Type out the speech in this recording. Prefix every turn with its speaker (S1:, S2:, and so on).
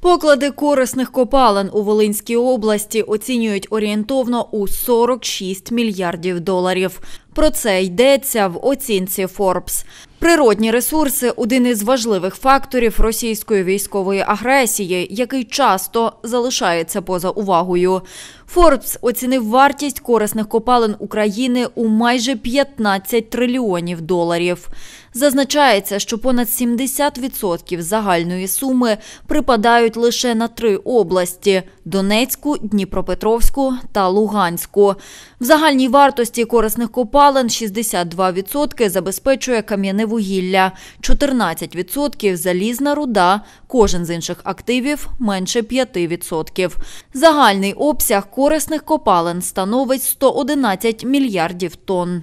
S1: Поклади корисних копалин у Волинській області оцінюють орієнтовно у 46 мільярдів доларів. Про це йдеться в оцінці Форбс. Природні ресурси один із важливих факторів російської військової агресії, який часто залишається поза увагою. Форбс оцінив вартість корисних копалин України у майже 15 трильйонів доларів. Зазначається, що понад 70% загальної суми припадають лише на три області: Донецьку, Дніпропетровську та Луганську. В загальній вартості корисних копалин копалин 62% забезпечує кам'яне вугілля, 14% – залізна руда, кожен з інших активів менше 5%. Загальний обсяг корисних копалин становить 111 мільярдів тонн.